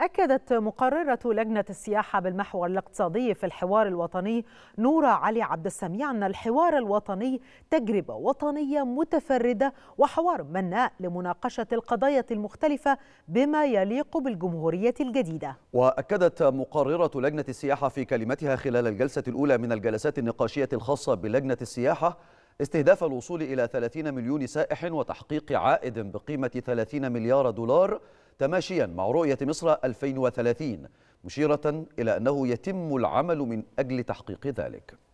أكدت مقررة لجنة السياحة بالمحور الاقتصادي في الحوار الوطني نورة علي عبد السميع أن الحوار الوطني تجربة وطنية متفردة وحوار مناء لمناقشة القضايا المختلفة بما يليق بالجمهورية الجديدة وأكدت مقررة لجنة السياحة في كلمتها خلال الجلسة الأولى من الجلسات النقاشية الخاصة بلجنة السياحة استهداف الوصول إلى 30 مليون سائح وتحقيق عائد بقيمة 30 مليار دولار تماشيا مع رؤية مصر 2030 مشيرة إلى أنه يتم العمل من أجل تحقيق ذلك